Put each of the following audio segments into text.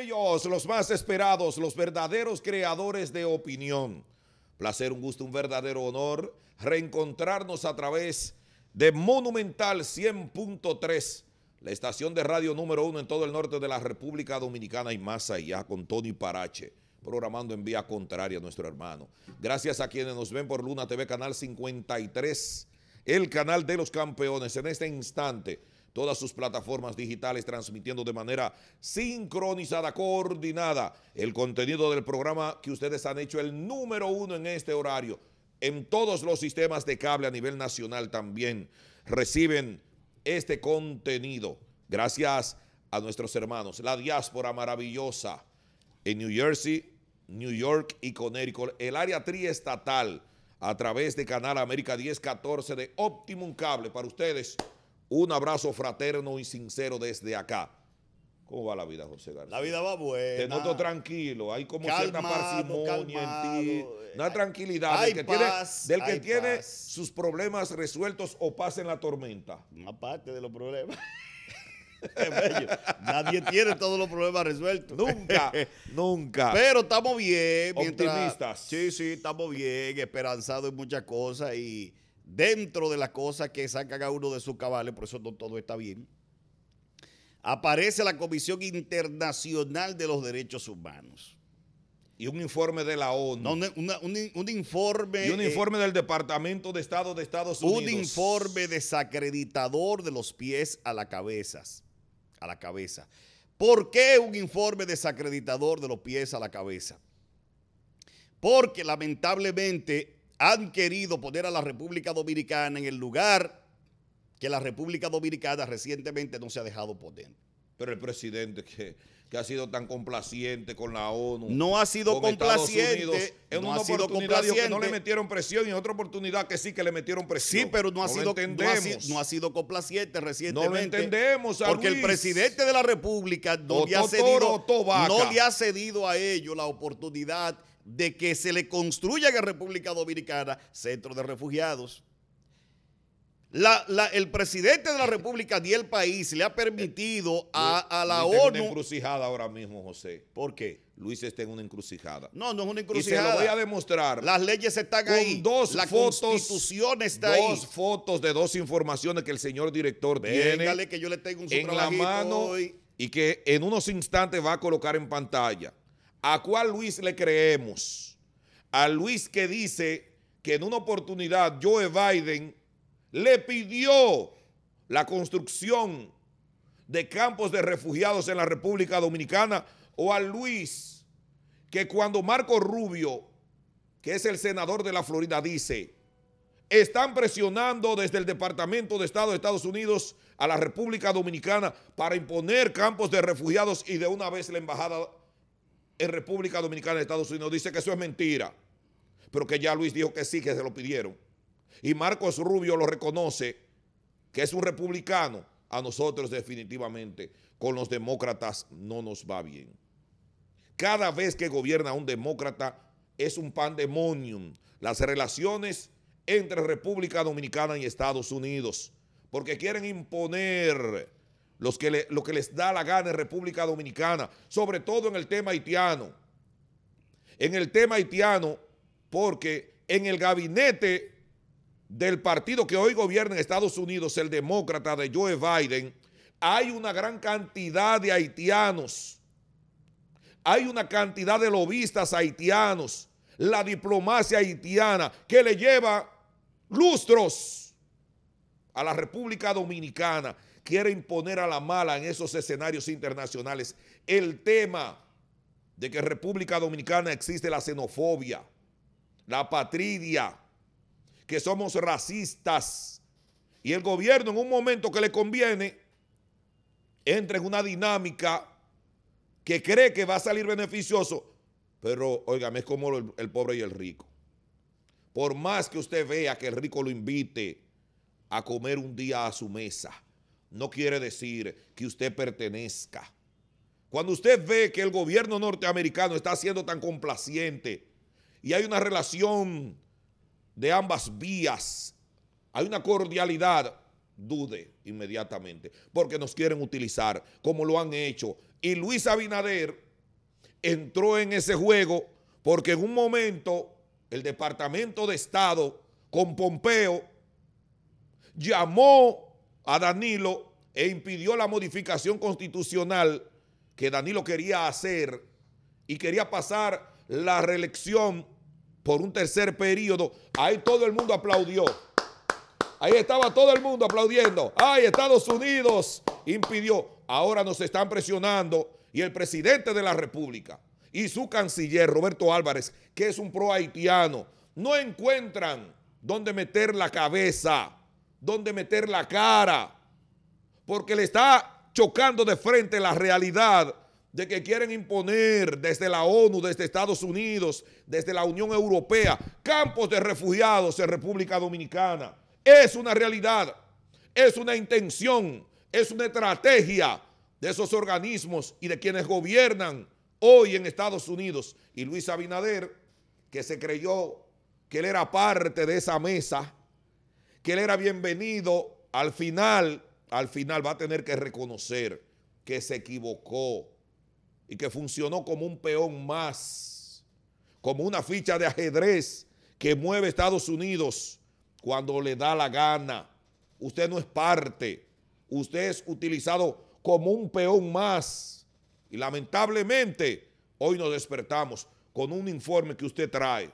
ellos, los más esperados, los verdaderos creadores de opinión. Placer, un gusto, un verdadero honor reencontrarnos a través de Monumental 100.3, la estación de radio número uno en todo el norte de la República Dominicana y más allá, con Tony Parache, programando en vía contraria a nuestro hermano. Gracias a quienes nos ven por Luna TV, Canal 53, el canal de los campeones. En este instante todas sus plataformas digitales transmitiendo de manera sincronizada, coordinada el contenido del programa que ustedes han hecho el número uno en este horario. En todos los sistemas de cable a nivel nacional también reciben este contenido. Gracias a nuestros hermanos, la diáspora maravillosa en New Jersey, New York y Connecticut, el área triestatal a través de Canal América 1014 de Optimum Cable para ustedes un abrazo fraterno y sincero desde acá. ¿Cómo va la vida, José García? La vida va buena. Te noto tranquilo. Hay como calmado, cierta parsimonia en ti. Una tranquilidad hay del que, tiene, del que tiene sus problemas resueltos o pasa en la tormenta. Aparte de los problemas. Nadie tiene todos los problemas resueltos. Nunca, nunca. Pero estamos bien. Optimistas. Sí, sí, estamos bien, esperanzados en muchas cosas y dentro de las cosas que saca a uno de sus cabales, por eso no todo está bien, aparece la Comisión Internacional de los Derechos Humanos. Y un informe de la ONU. un, informe. Y un eh, informe del Departamento de Estado de Estados Unidos. Un informe desacreditador de los pies a la cabeza. A la cabeza. ¿Por qué un informe desacreditador de los pies a la cabeza? Porque lamentablemente han querido poner a la República Dominicana en el lugar que la República Dominicana recientemente no se ha dejado poner. Pero el presidente que, ha sido tan complaciente con la ONU. No ha sido complaciente. en no una ha sido oportunidad que no le metieron presión y en otra oportunidad que sí que le metieron presión. Sí, pero no, ha, sido, complaciente recientemente. No lo entendemos, Porque el presidente de la República no, le, ha cedido, no le ha cedido a ellos la oportunidad de que se le construya en República Dominicana centro de refugiados. el presidente de la República y el país le ha permitido eh, a, la ONU. una encrucijada ahora mismo, José. ¿Por qué? Luis está en una encrucijada. No, no es una encrucijada. Y se lo voy a demostrar. Las leyes están ahí. Dos la fotos, constitución está ahí. Dos fotos de dos informaciones que el señor director tiene. tiene. que yo le tengo un en la mano y que en unos instantes va a colocar en pantalla. ¿A cuál Luis le creemos? A Luis que dice que en una oportunidad Joe Biden le pidió la construcción de campos de refugiados en la República Dominicana o a Luis que cuando Marco Rubio, que es el senador de la Florida, dice, están presionando desde el Departamento de Estado de Estados Unidos a la República Dominicana para imponer campos de refugiados y de una vez la Embajada en República Dominicana, Estados Unidos, dice que eso es mentira, pero que ya Luis dijo que sí, que se lo pidieron. Y Marcos Rubio lo reconoce, que es un republicano. A nosotros definitivamente con los demócratas no nos va bien. Cada vez que gobierna un demócrata es un pandemonium. Las relaciones entre República Dominicana y Estados Unidos, porque quieren imponer los que lo que les da la gana en República Dominicana, sobre todo en el tema haitiano. En el tema haitiano, porque en el gabinete del partido que hoy gobierna en Estados Unidos, el demócrata de Joe Biden, hay una gran cantidad de haitianos, hay una cantidad de lobistas haitianos, la diplomacia haitiana que le lleva lustros a la República Dominicana quiere imponer a la mala en esos escenarios internacionales el tema de que en República Dominicana existe la xenofobia, la patridia, que somos racistas. Y el gobierno en un momento que le conviene entra en una dinámica que cree que va a salir beneficioso, pero óigame, es como el pobre y el rico. Por más que usted vea que el rico lo invite a comer un día a su mesa, no quiere decir que usted pertenezca. Cuando usted ve que el gobierno norteamericano está siendo tan complaciente y hay una relación de ambas vías, hay una cordialidad, dude inmediatamente, porque nos quieren utilizar como lo han hecho. Y Luis Abinader entró en ese juego porque en un momento el Departamento de Estado con Pompeo llamó a Danilo e impidió la modificación constitucional que Danilo quería hacer y quería pasar la reelección por un tercer periodo, ahí todo el mundo aplaudió. Ahí estaba todo el mundo aplaudiendo. ¡Ay, Estados Unidos impidió! Ahora nos están presionando y el presidente de la República y su canciller, Roberto Álvarez, que es un pro haitiano, no encuentran dónde meter la cabeza donde meter la cara, porque le está chocando de frente la realidad de que quieren imponer desde la ONU, desde Estados Unidos, desde la Unión Europea, campos de refugiados en República Dominicana. Es una realidad, es una intención, es una estrategia de esos organismos y de quienes gobiernan hoy en Estados Unidos. Y Luis Abinader, que se creyó que él era parte de esa mesa, que él era bienvenido, al final, al final va a tener que reconocer que se equivocó y que funcionó como un peón más, como una ficha de ajedrez que mueve Estados Unidos cuando le da la gana. Usted no es parte, usted es utilizado como un peón más. Y lamentablemente hoy nos despertamos con un informe que usted trae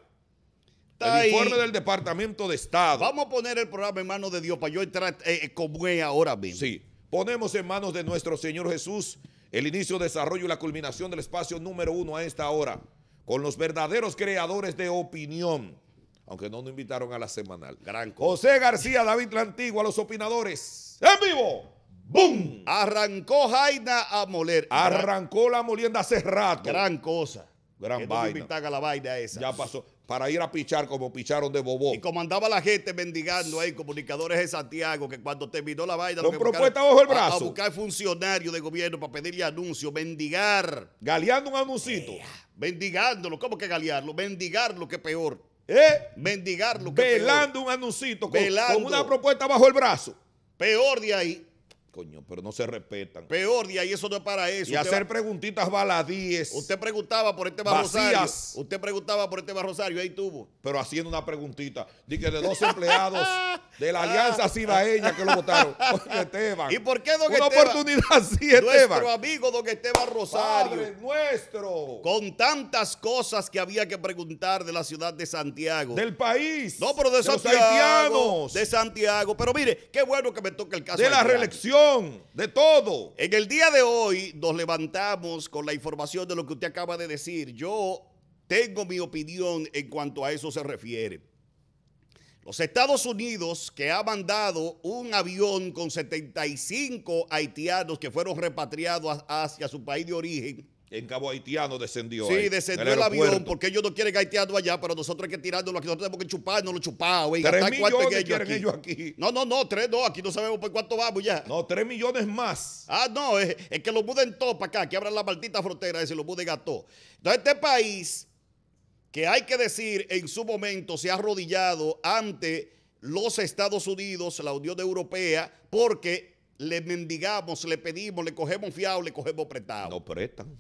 el informe del Departamento de Estado. Vamos a poner el programa en manos de Dios para yo entrar eh, eh, como es ahora mismo. Sí, ponemos en manos de nuestro Señor Jesús el inicio, desarrollo y la culminación del espacio número uno a esta hora, con los verdaderos creadores de opinión, aunque no nos invitaron a la semanal. Gran José García, David la Antigua, los opinadores. ¡En vivo! ¡Bum! Arrancó Jaina a moler. Arrancó la molienda hace rato. Gran cosa. Gran Ya pasó. Para ir a pichar como picharon de bobo Y como andaba la gente mendigando ahí, comunicadores de Santiago, que cuando terminó la vaina. Con propuesta bajo el brazo. A, buscar funcionarios de gobierno para pedirle anuncio, mendigar. Galeando un anuncito. mendigándolo. ¿Cómo que galearlo? Mendigarlo, que peor. ¿Eh? Mendigarlo, que Velando un anuncito como con una propuesta bajo el brazo. Peor de ahí. Coño, pero no se respetan. Peor, y ahí eso no es para eso. Y hacer preguntitas baladíes. Usted preguntaba por este Rosario. Usted preguntaba por este Rosario, ahí tuvo. Pero haciendo una preguntita. Dije de dos empleados de la Alianza Cibaeña que lo ah. votaron. Esteban. ¿Y por qué, don Una oportunidad así, Esteban. Nuestro amigo don Esteban Rosario. nuestro. Con tantas cosas que había que preguntar de la ciudad de Santiago. Del país. No, pero de, Santiago. De Santiago. Pero mire, qué bueno que me toca el caso. De la reelección de todo. En el día de hoy nos levantamos con la información de lo que usted acaba de decir. Yo tengo mi opinión en cuanto a eso se refiere. Los Estados Unidos que ha mandado un avión con 75 haitianos que fueron repatriados hacia su país de origen en Cabo Haitiano descendió. Sí, descendió el avión porque ellos no quieren haitiano allá, pero nosotros hay que tirarnos aquí. Nosotros tenemos que no lo chupado. tres millones que ellos, aquí? No, no, no, tres, no. Aquí no sabemos por cuánto vamos ya. No, tres millones más. Ah, no, es, que lo muden todo para acá, que abran la maldita frontera y se lo muden a todo. Entonces, este país que hay que decir en su momento se ha arrodillado ante los Estados Unidos, la Unión Europea, porque le mendigamos, le pedimos, le cogemos fiado, le cogemos prestado. No prestan.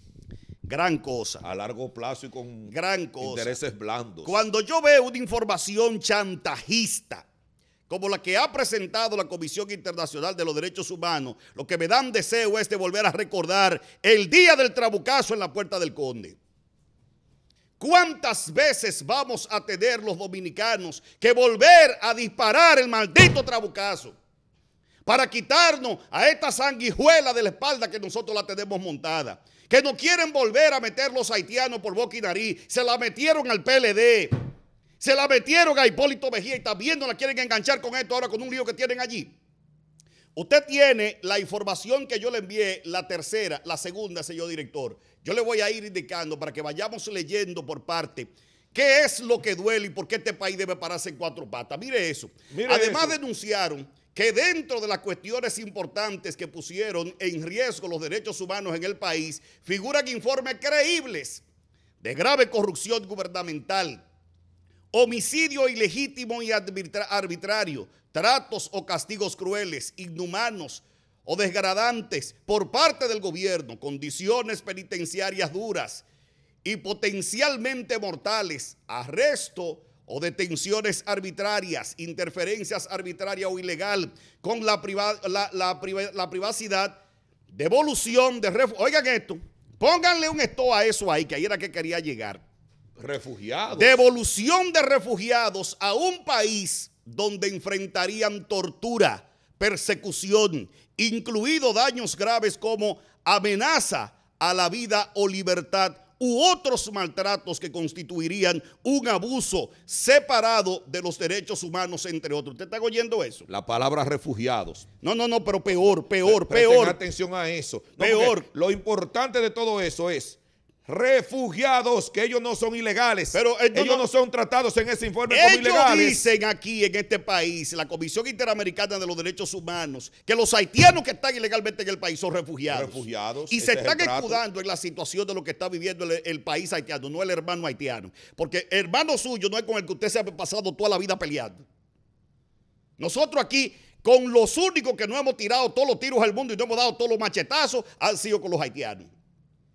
Gran cosa. A largo plazo y con intereses blandos. Cuando yo veo una información chantajista, como la que ha presentado la Comisión Internacional de los Derechos Humanos, lo que me dan deseo es de volver a recordar el día del trabucazo en la puerta del conde. ¿Cuántas veces vamos a tener los dominicanos que volver a disparar el maldito trabucazo? para quitarnos a esta sanguijuela de la espalda que nosotros la tenemos montada. Que no quieren volver a meter los haitianos por boca y nariz. Se la metieron al PLD. Se la metieron a Hipólito Mejía y también no la quieren enganchar con esto ahora con un lío que tienen allí. Usted tiene la información que yo le envié, la tercera, la segunda, señor director. Yo le voy a ir indicando para que vayamos leyendo por parte. ¿Qué es lo que duele y por qué este país debe pararse en cuatro patas? Mire eso. Además denunciaron que dentro de las cuestiones importantes que pusieron en riesgo los derechos humanos en el país, figuran informes creíbles de grave corrupción gubernamental, homicidio ilegítimo y arbitrario, tratos o castigos crueles, inhumanos o desgradantes por parte del gobierno, condiciones penitenciarias duras y potencialmente mortales, arresto, o detenciones arbitrarias, interferencias arbitrarias o ilegal con la, la, la privacidad, devolución de refugiados. Oigan esto, pónganle un esto a eso ahí, que ahí era que quería llegar. Refugiados. Devolución de refugiados a un país donde enfrentarían tortura, persecución, incluido daños graves como amenaza a la vida o libertad u otros maltratos que constituirían un abuso separado de los derechos humanos, entre otros. ¿Usted está oyendo eso? La palabra refugiados. No, no, no, pero peor, peor, Presten peor. atención a eso. peor. Lo importante de todo eso es refugiados, que ellos no son ilegales. Pero ellos, no, son tratados en ese informe como ilegales. dicen aquí en este país, la Comisión Interamericana de los Derechos Humanos, que los haitianos que están ilegalmente en el país son refugiados. y se están escudando en la situación de lo que está viviendo el, país haitiano, no el hermano haitiano. Porque hermano suyo no es con el que usted se ha pasado toda la vida peleando. Nosotros aquí, con los únicos que no hemos tirado todos los tiros al mundo y no hemos dado todos los machetazos, han sido con los haitianos.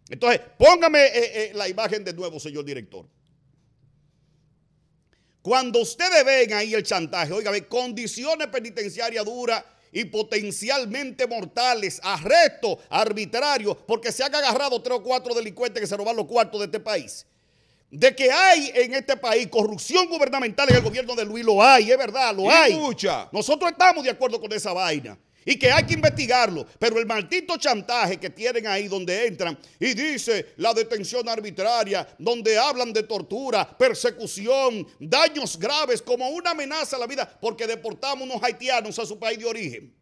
Entonces, póngame eh, eh, la imagen de nuevo, señor director. Cuando ustedes ven ahí el chantaje, oiga, condiciones penitenciarias duras y potencialmente mortales, arresto arbitrario, porque se han agarrado tres o cuatro delincuentes que se roban los cuartos de este país. De que hay en este país corrupción gubernamental en el gobierno de Luis, lo hay, es verdad, lo hay. Escucha, Nosotros estamos de acuerdo con esa vaina y que hay que investigarlo. Pero el maldito chantaje que tienen ahí donde entran y dice la detención arbitraria, donde hablan de tortura, persecución, daños graves como una amenaza a la vida, porque deportamos unos haitianos a su país de origen.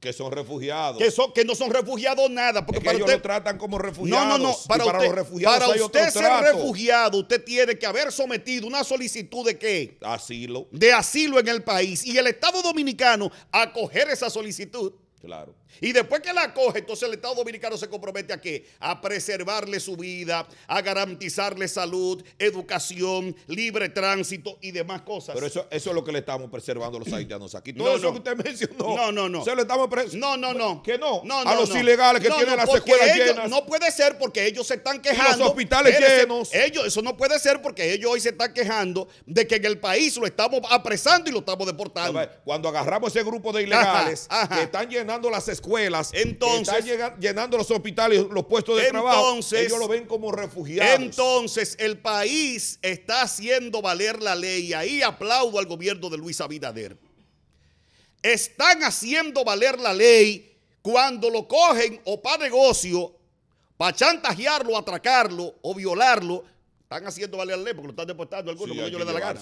Que son refugiados. Que, son, que no son refugiados nada. Porque para ellos lo tratan como refugiados. No, no, no. Para, para refugiados para usted ser refugiado, usted tiene que haber sometido una solicitud de qué? Asilo. De asilo en el país. Y el Estado Dominicano acoger esa solicitud. Claro. Y después que la coge, entonces el Estado Dominicano se compromete a qué? A preservarle su vida, a garantizarle salud, educación, libre tránsito y demás cosas. Pero eso, eso es lo que le estamos preservando a los haitianos aquí. Todo no, eso que usted mencionó. No, no, no. Se lo estamos No, no, no. Que no. no a los ilegales que tienen las escuelas llenas. No puede ser porque ellos se están quejando. Y los hospitales llenos. Ellos, eso no puede ser porque ellos hoy se están quejando de que en el país lo estamos apresando y lo estamos deportando. cuando agarramos ese grupo de ilegales que están llenando las escuelas escuelas, entonces que están llenando los hospitales, los puestos de entonces, trabajo, ellos lo ven como refugiados. Entonces el país está haciendo valer la ley y ahí aplaudo al gobierno de Luis Abinader. Están haciendo valer la ley cuando lo cogen o para negocio, para chantajearlo, atracarlo o violarlo, están haciendo valer la ley porque lo están deportando algunos ellos le da la gana.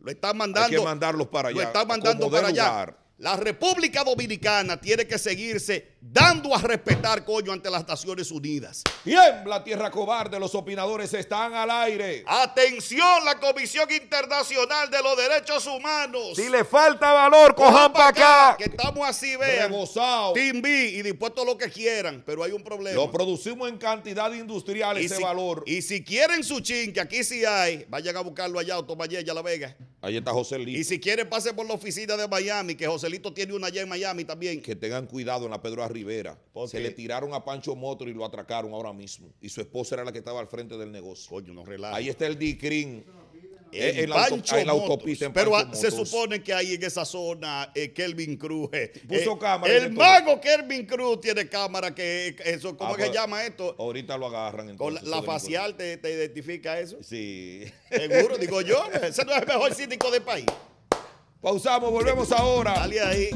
Lo están mandando. mandarlos para allá. Lo están mandando para allá. La República Dominicana tiene que seguirse dando a respetar, coño, ante las Naciones Unidas. la tierra cobarde, los opinadores están al aire. Atención, la Comisión Internacional de los Derechos Humanos. Si le falta valor, cojan para acá. Que estamos así, vean. y dispuesto lo que quieran, pero hay un problema. Lo producimos en cantidad industrial y ese valor. Y si quieren su chin, que aquí sí hay, vayan a buscarlo allá, tomen ya La Vega. Ahí está Joselito. Y si quiere, pase por la oficina de Miami, que Joselito tiene una allá en Miami también. Que tengan cuidado en la Pedro Rivera. Se le tiraron a Pancho Motor y lo atracaron ahora mismo. Y su esposa era la que estaba al frente del negocio. Coño, no relaja. Ahí está el Dicrin el en, la, autopista. Pero se supone que ahí en esa zona eh, Kelvin Cruz. Eh, Puso eh, cámara. El mago Kelvin Cruz tiene cámara que eso, ¿cómo ah, que llama esto? Ahorita lo agarran. Con la, facial te, identifica eso. Sí. Seguro, digo yo, ese no es el mejor síndico del país. Pausamos, volvemos ahora. ahí.